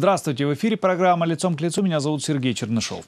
Здравствуйте, в эфире программа «Лицом к лицу». Меня зовут Сергей Чернышов.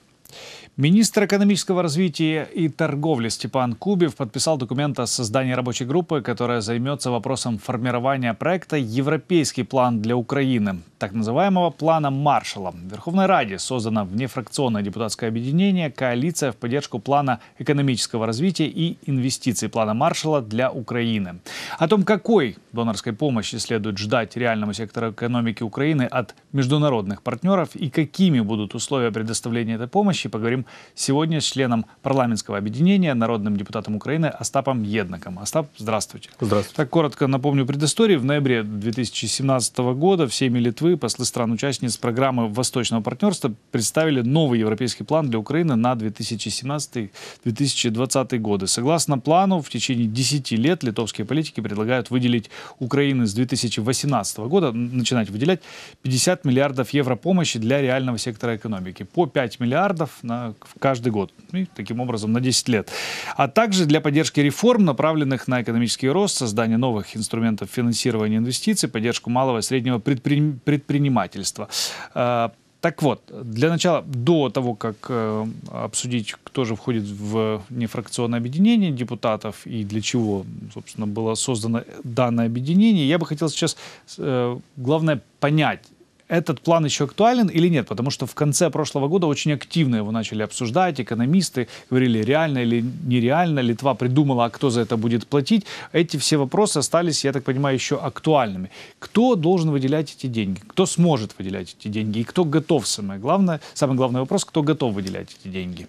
Министр экономического развития и торговли Степан Кубев подписал документ о создании рабочей группы, которая займется вопросом формирования проекта «Европейский план для Украины», так называемого плана Маршалла. В Верховной Раде создано внефракционное депутатское объединение «Коалиция в поддержку плана экономического развития и инвестиций плана Маршалла для Украины». О том, какой донорской помощи следует ждать реальному сектору экономики Украины от международных партнеров и какими будут условия предоставления этой помощи, поговорим поговорим сегодня с членом парламентского объединения, народным депутатом Украины Остапом Еднаком. Остап, здравствуйте. Здравствуйте. Так, коротко напомню предысторию. В ноябре 2017 года в Сейме Литвы послы стран-участниц программы Восточного партнерства представили новый европейский план для Украины на 2017-2020 годы. Согласно плану, в течение 10 лет литовские политики предлагают выделить Украины с 2018 года, начинать выделять 50 миллиардов евро помощи для реального сектора экономики. По 5 миллиардов на на каждый год, и таким образом на 10 лет. А также для поддержки реформ, направленных на экономический рост, создание новых инструментов финансирования инвестиций, поддержку малого и среднего предпри... предпринимательства. Э, так вот, для начала, до того, как э, обсудить, кто же входит в нефракционное объединение депутатов и для чего, собственно, было создано данное объединение, я бы хотел сейчас, э, главное, понять, этот план еще актуален или нет? Потому что в конце прошлого года очень активно его начали обсуждать, экономисты говорили, реально или нереально, Литва придумала, а кто за это будет платить. Эти все вопросы остались, я так понимаю, еще актуальными. Кто должен выделять эти деньги? Кто сможет выделять эти деньги? И кто готов, самое главное, самый главный вопрос, кто готов выделять эти деньги?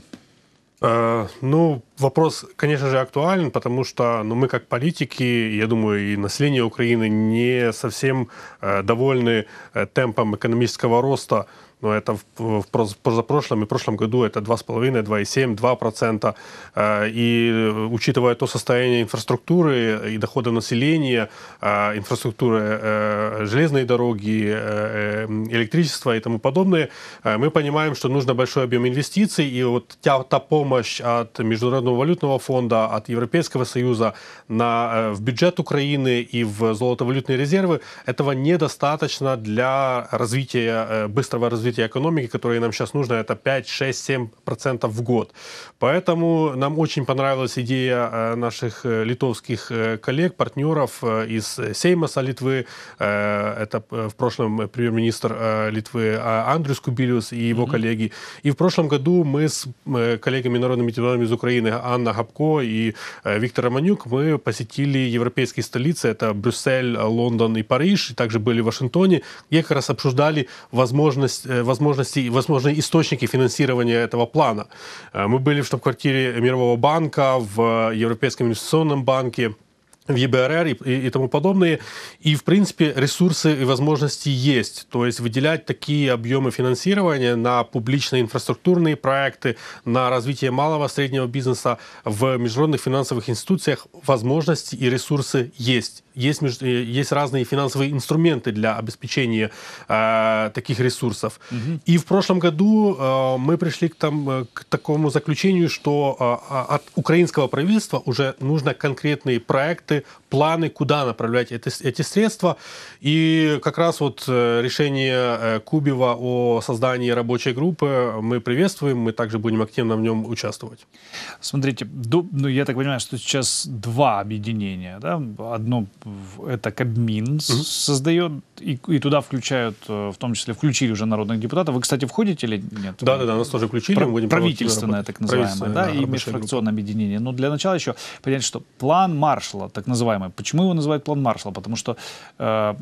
Э, ну, вопрос, конечно же, актуален, потому что ну, мы как политики, я думаю, и население Украины не совсем э, довольны э, темпом экономического роста но ну, это в, в позапрошлом и прошлом году это 2,5, 2,7, 2%. Э, и э, учитывая то состояние инфраструктуры и дохода населения, э, инфраструктуры э, железной дороги, э, э электричества и тому подобное, мы понимаем, что нужно большой объем инвестиций, и вот та, та помощь от Международного валютного фонда, от Европейского Союза на, в бюджет Украины и в золотовалютные резервы, этого недостаточно для развития, быстрого развития развития экономики, которые нам сейчас нужно, это 5, 6, 7% в год. Поэтому нам очень понравилась идея э, наших э, литовских э, коллег, партнеров из Сеймаса Литвы. Это в прошлом премьер-министр Литвы Андрюс Кубилиус и его mm-hmm. коллеги. И в прошлом году мы с коллегами народными депутатами из Украины Анна Габко и Виктор Романюк мы посетили европейские столицы. Это Брюссель, Лондон и Париж. И также были в Вашингтоне, где как раз обсуждали возможность возможности, возможные источники финансирования этого плана. Э, мы были в штаб-квартире Мирового банка, в э, Европейском инвестиционном банке, в ЕБРР и, и, и тому подобные. И, в принципе, ресурсы и возможности есть. То есть выделять такие объемы финансирования на публичные инфраструктурные проекты, на развитие малого среднего бизнеса в международных финансовых институциях возможности и ресурсы есть есть, э, есть разные финансовые инструменты для обеспечения э, таких ресурсов. Угу. И в прошлом году э, мы пришли к, там, э, к такому заключению, что э, а, от украинского правительства уже нужно конкретные проекты планы, куда направлять это, эти средства. И как раз вот э, решение э, Кубева о создании рабочей группы мы приветствуем, мы также будем активно в нем участвовать. Смотрите, ну, я так понимаю, что сейчас два объединения. Да? Одно это Кабмин угу. создает, и, и туда включают, э, в том числе включили уже народных депутатов. Вы, кстати, входите или нет? Да, да, да, нас тоже включили. Про- будем правительственное, так называемое, да, да, и межфракционное группа. объединение. Но для начала еще понять, что план Маршала, так называемый, самое. Почему его называют план Маршала? Потому что э,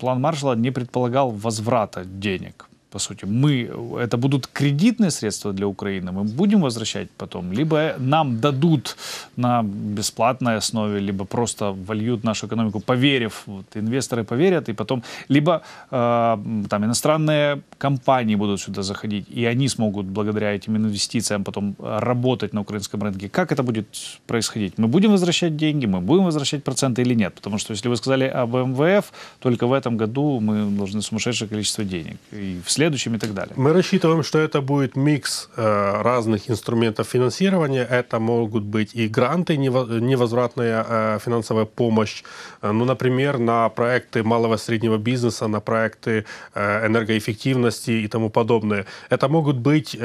план Маршала не предполагал возврата денег по сути. Мы, это будут кредитные средства для Украины, мы будем возвращать потом, либо нам дадут на бесплатной основе, либо просто вольют нашу экономику, поверив, вот, инвесторы поверят, и потом, либо э, там иностранные компании будут сюда заходить, и они смогут благодаря этим инвестициям потом работать на украинском рынке. Как это будет происходить? Мы будем возвращать деньги, мы будем возвращать проценты или нет? Потому что если вы сказали об МВФ, только в этом году мы должны сумасшедшее количество денег, и в следующем и так далее. Мы рассчитываем, что это будет микс э, разных инструментов финансирования. Это могут быть и гранты, гранты, невозвратная э, финансовая помощь, э, ну, например, на проекты малого и среднего бизнеса, на проекты э, энергоэффективности и тому подобное. Это могут быть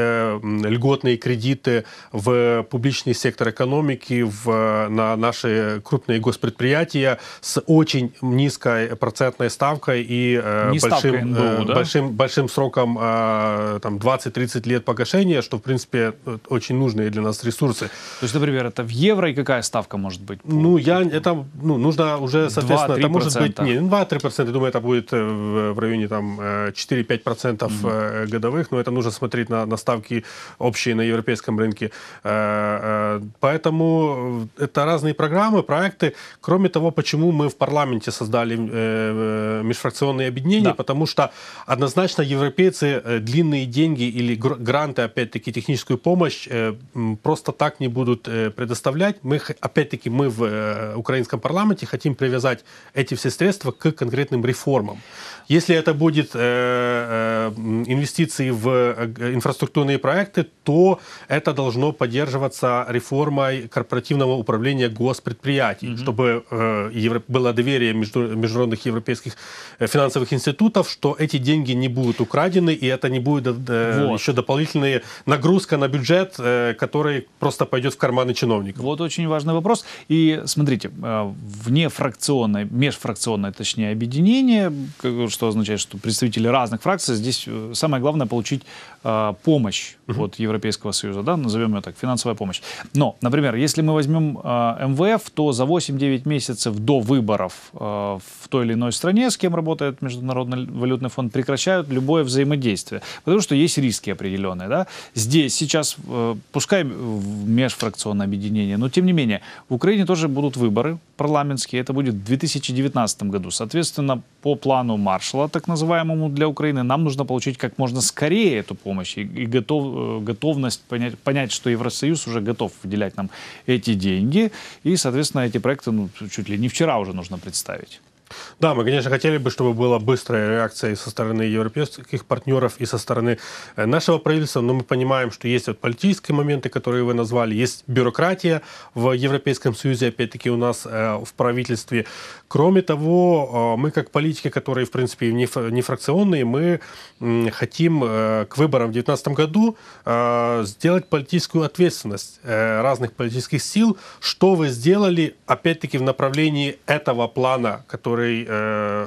льготные кредиты в публичный сектор экономики, в, на наши крупные госпредприятия с очень низкой процентной ставкой и Не большим, НБУ, да? большим, большим сроком там, 20-30 лет погашения, что, в принципе, очень нужные для нас ресурсы. То есть, например, это в евро и какая ставка может быть? По... Ну, я, это, ну, нужно уже, соответственно, это может быть не 2-3%, ну, я думаю, это будет э, в районе там 4-5% э, mm-hmm. Э, годовых, но это нужно смотреть на, на ставки общие на европейском рынке. Поэтому это разные программы, проекты. Кроме того, почему мы в парламенте создали межфракционные объединения, да. потому что однозначно европейцы длинные деньги или гранты, опять-таки, техническую помощь просто так не будут предоставлять направлять. Мы, опять-таки, мы в э, украинском парламенте хотим привязать эти все средства к конкретным реформам. Если это будет э, э, инвестиции в инфраструктурные проекты, то это должно поддерживаться реформой корпоративного управления госпредприятий, mm-hmm. чтобы было доверие между международных европейских финансовых институтов, что эти деньги не будут украдены, и это не будет вот. еще дополнительная нагрузка на бюджет, который просто пойдет в карманы чиновников. Вот очень важный вопрос. И смотрите, э, внефракционное, межфракционное, точнее, объединение, что означает, что представители разных фракций, здесь э, самое главное получить э, помощь угу. от Европейского Союза, да, назовем ее так, финансовая помощь. Но, например, если мы возьмем МВФ, то за 8-9 месяцев до выборов в той или иной стране, с кем работает Международный валютный фонд, прекращают любое взаимодействие, потому что есть риски определенные. Да? Здесь сейчас, пускай межфракционное объединение, но, тем не менее, в Украине тоже будут выборы парламентские. Это будет в 2019 году. Соответственно, по плану маршала, так называемому для Украины, нам нужно получить как можно скорее эту помощь и, и готов, э, готовность понять, понять, что Евросоюз уже готов выделять нам эти деньги. И, соответственно, эти проекты ну, чуть ли не вчера уже нужно представить. Да, мы, конечно, хотели бы, чтобы была быстрая реакция и со стороны европейских партнеров, и со стороны э, нашего правительства, но мы понимаем, что есть вот политические моменты, которые вы назвали, есть бюрократия в Европейском Союзе, опять-таки у нас э, в правительстве. Кроме того, э, мы как политики, которые, в принципе, не фракционные, мы хотим к выборам в 2019 году сделать политическую ответственность разных политических сил, что вы сделали, опять-таки, в направлении этого плана, который который э,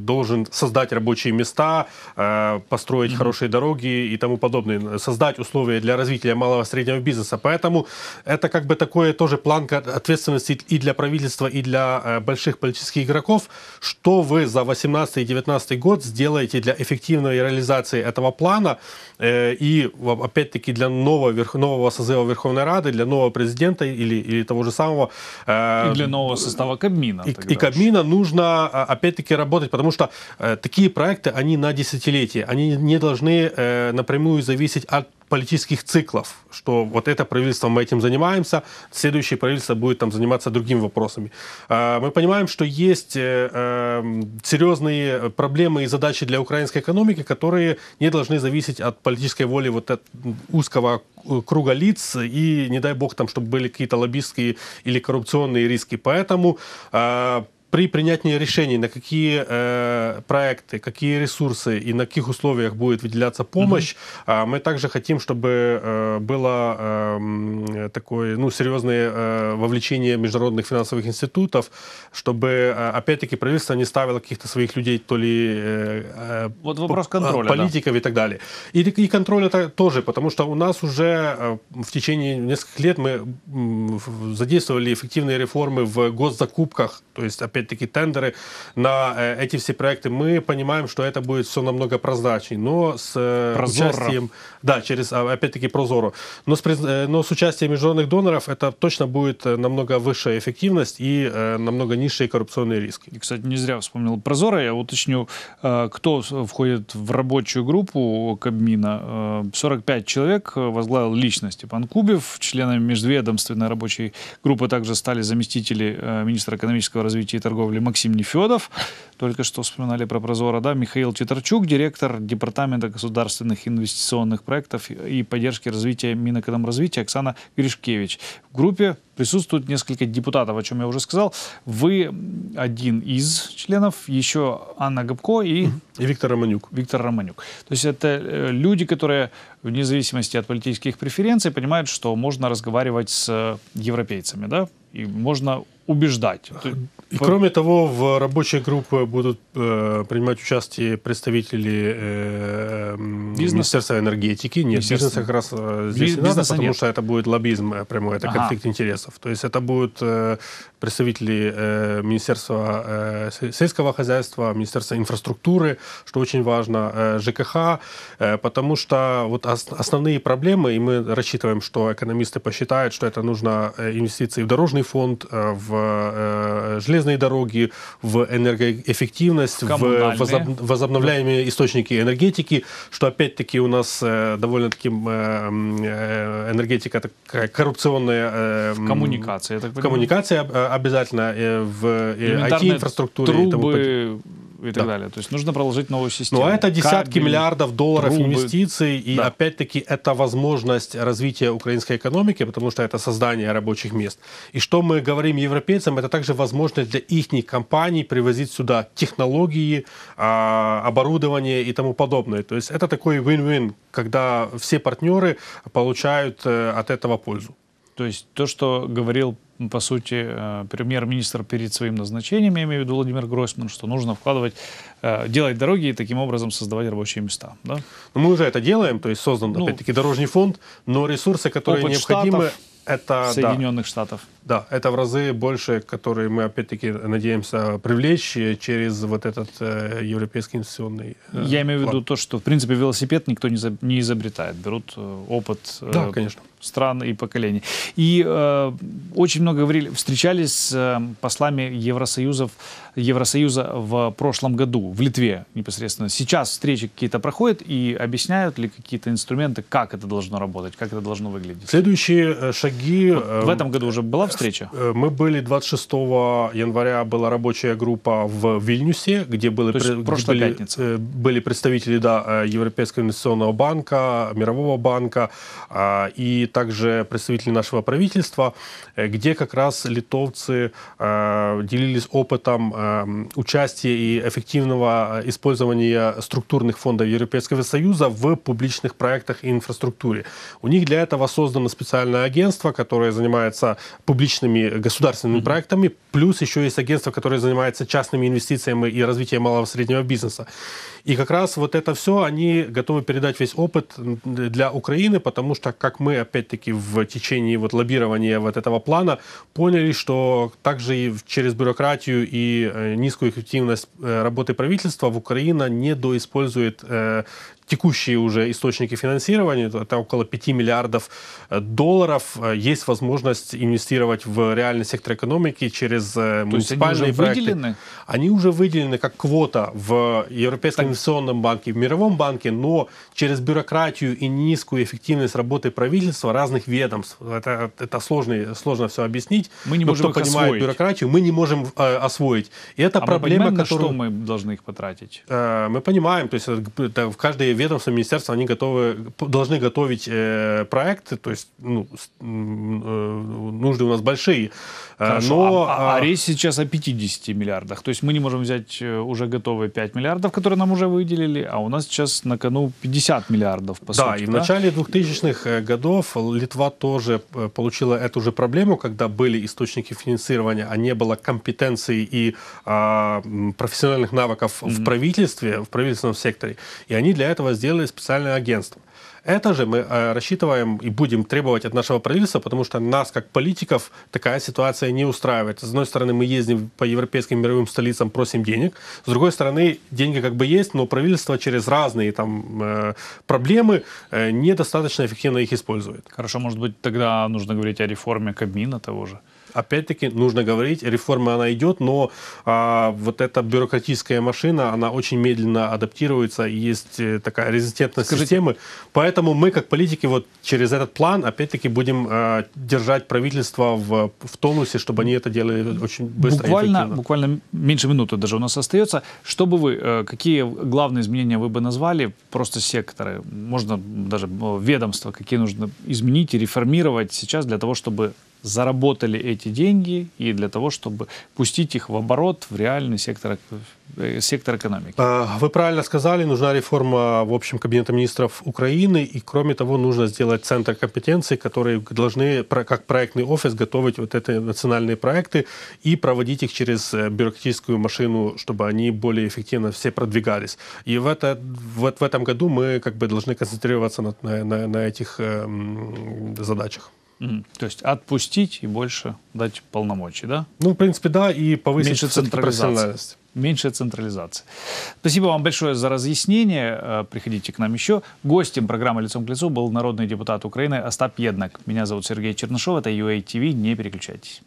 должен создать рабочие места, э, построить mm-hmm. хорошие дороги и тому подобное, создать условия для развития малого и среднего бизнеса. Поэтому это как бы такое тоже планка ответственности и для правительства, и для э, больших политических игроков. Что вы за 18 и 19 год сделаете для эффективной реализации этого плана э, и, опять-таки, для нового, верх, нового созыва Верховной Рады, для нового президента или, или того же самого... Э, и для нового состава Кабмина. И, и Кабмина нужно нужно, а, опять-таки, работать, потому что э, такие проекты, они на десятилетие, они не должны э, напрямую зависеть от политических циклов, что вот это правительство мы этим занимаемся, следующее правительство будет там заниматься другими вопросами. А, мы понимаем, что есть э, эм, серьезные проблемы и задачи для украинской экономики, которые не должны зависеть от политической воли вот от узкого э, круга лиц и, не дай бог, там, чтобы были какие-то лоббистские или коррупционные риски. Поэтому а, при принятии решений, на какие э, проекты, какие ресурсы и на каких условиях будет выделяться помощь, Mm-hmm. э, мы также хотим, чтобы э, было э, такое ну, серьезное э, вовлечение международных финансовых институтов, чтобы, э, опять-таки, правительство не ставило каких-то своих людей, то ли э, э вот вопрос а, контроля, политиков да. и так далее. И, и контроль это тоже, потому что у нас уже э, в течение нескольких лет мы задействовали эффективные реформы в госзакупках, то есть, опять опять-таки, тендеры на э, эти все проекты. Мы понимаем, что это будет все намного прозрачнее, но с э, Прозоро. участием... Да, через, а, опять-таки, прозору, Но с, э, но с участием международных доноров это точно будет намного высшая эффективность и намного низшие коррупционные риски. И, кстати, не зря вспомнил Прозоро. Я уточню, кто входит в рабочую группу Кабмина. 45 человек возглавил лично Пан Кубев. Членами межведомственной рабочей группы также стали заместители министра экономического развития и торговли Максим Нефедов. Только что вспоминали про Прозора, да, Михаил Читарчук, директор Департамента государственных инвестиционных проектов и поддержки развития Минэкономразвития Оксана Гришкевич. В группе Присутствует несколько депутатов, о чем я уже сказал. Вы один из членов, еще Анна Габко и... И Виктор Романюк. Виктор Романюк. То есть это э, люди, которые вне зависимости от политических преференций понимают, что можно разговаривать с европейцами, да? И можно убеждать. И кроме того, в рабочей группе будут э, принимать участие представители э, эм, бизнес? Министерства энергетики. Нет, бизнеса как раз э, здесь Би- не надо, потому нет. что это будет лоббизм э, прямой, это ага. конфликт интересов процессов. То есть это будет э, представители э, Министерства э, сельского хозяйства, Министерства инфраструктуры, что очень важно, э, ЖКХ, э, потому что вот ос- основные проблемы, и мы рассчитываем, что экономисты посчитают, что это нужно э, инвестиции в дорожный фонд, э, в э, железные дороги, в энергоэффективность, в возоб, возобновляемые источники энергетики, что опять-таки у нас э, довольно-таки э, э, энергетика такая коррупционная. Э, в коммуникации, я так понимаю. Коммуникация а, обязательно э, в э, IT-инфраструктуре. Трубы, и так да. далее. То есть нужно проложить новую ну, систему. Но это десятки Кабель, миллиардов долларов трубы. инвестиций, и да. опять-таки это возможность развития украинской экономики, потому что это создание рабочих мест. И что мы говорим европейцам, это также возможность для их компаний привозить сюда технологии, а, оборудование и тому подобное. То есть это такой win-win, когда все партнеры получают э, от этого пользу. То есть то, что говорил, по сути, э, премьер-министр перед своим назначением, я имею в виду Владимир Гройсман, что нужно вкладывать, э, делать дороги и таким образом создавать рабочие места. Да? Но мы уже это делаем, то есть создан, ну, опять-таки, дорожный фонд, но ресурсы, которые необходимы... Штатов, это Соединенных да. Штатов. Да, это в разы больше, которые мы опять-таки надеемся привлечь э, через вот этот э, европейский инвестиционный. Э, Я имею в виду то, что в принципе велосипед никто не, за, не изобретает, берут э, опыт э, да, конечно. стран и поколений. И э, очень много говорили, встречались с э, послами Евросоюзов, Евросоюза в прошлом году в Литве непосредственно. Сейчас встречи какие-то проходят и объясняют ли какие-то инструменты, как это должно работать, как это должно выглядеть. Следующие э, шаги. Вот в этом году уже была встреча? Э, мы были 26 января, была рабочая группа в Вильнюсе, где были, То были, э, были представители да, э, Европейского инвестиционного банка, Мирового банка а, и также представители нашего правительства, где как раз литовцы делились опытом участия и эффективного использования структурных фондов Европейского Союза в публичных проектах и инфраструктуре. У них для этого создано специальное агентство, которое занимается публичным публичными государственными mm-hmm. проектами, плюс еще есть агентство, которое занимается частными инвестициями и развитием малого и среднего бизнеса. И как раз вот это все они готовы передать весь опыт для Украины, потому что, как мы опять-таки в течение вот лоббирования вот этого плана поняли, что также и через бюрократию и э, низкую эффективность э, работы правительства в Украина не доиспользует э, текущие уже источники финансирования, это около 5 миллиардов э, долларов, э, есть возможность инвестировать в реальный сектор экономики через э, То муниципальные они уже проекты. Выделены? Они уже выделены как квота в Европейском так. инвестиционном банке, в Мировом банке, но через бюрократию и низкую эффективность работы правительства разных ведомств. Это, это сложно, сложно все объяснить. Мы не но можем кто понимает освоить. бюрократию, мы не можем э, освоить. И это а проблема, мы понимаем, которую... на что мы должны их потратить? Э, мы понимаем, то есть это, в каждой ведомства, министерства, они готовы, должны готовить э, проекты, то есть ну, э, нужды у нас большие. Но а, а, а речь сейчас о 50 миллиардах. То есть мы не можем взять э, уже готовые 5 миллиардов, которые нам уже выделили, а у нас сейчас на кону 50 миллиардов, по да, сути. И да, и в начале 2000-х э, годов Литва тоже э, получила эту же проблему, когда были источники финансирования, а не было компетенции и а, профессиональных навыков mm-hmm. в правительстве, в правительственном секторе. И они для этого сделали специальное агентство. Это же мы э, рассчитываем и будем требовать от нашего правительства, потому что нас, как политиков, такая ситуация не устраивает. С одной стороны, мы ездим по европейским мировым столицам, просим денег. С другой стороны, деньги как бы есть, но правительство через разные там э, проблемы э, недостаточно эффективно их использует. Хорошо, может быть, тогда нужно говорить о реформе Кабмина того же? опять-таки нужно говорить, реформа она идет, но а, вот эта бюрократическая машина, она очень медленно адаптируется, и есть э, такая резистентность Скажите. системы. Поэтому мы, как политики, вот через этот план, опять-таки, будем а, держать правительство в, в тонусе, чтобы они это делали очень быстро буквально, Буквально меньше минуты даже у нас остается. Что бы вы, э, какие главные изменения вы бы назвали, просто секторы, можно даже ведомства, какие нужно изменить и реформировать сейчас для того, чтобы заработали эти деньги и для того, чтобы пустить их в оборот в реальный сектор, э, сектор экономики. А, вы правильно сказали, нужна реформа, в общем, Кабинета министров Украины, и кроме того, нужно сделать центр компетенций, которые должны, как проектный офис, готовить вот эти национальные проекты и проводить их через э, бюрократическую машину, чтобы они более эффективно все продвигались. И в, это, вот в этом году мы как бы должны концентрироваться на, на, на этих э, задачах. То есть отпустить и больше дать полномочий, да? Ну, в принципе, да, и повысить Меньше централизации. Меньше централизации. Спасибо вам большое за разъяснение. Э, приходите к нам еще. Гостем программы «Лицом к лицу» был народный депутат Украины Остап Еднак. Меня зовут Сергей Чернышов. Это UATV. Не переключайтесь.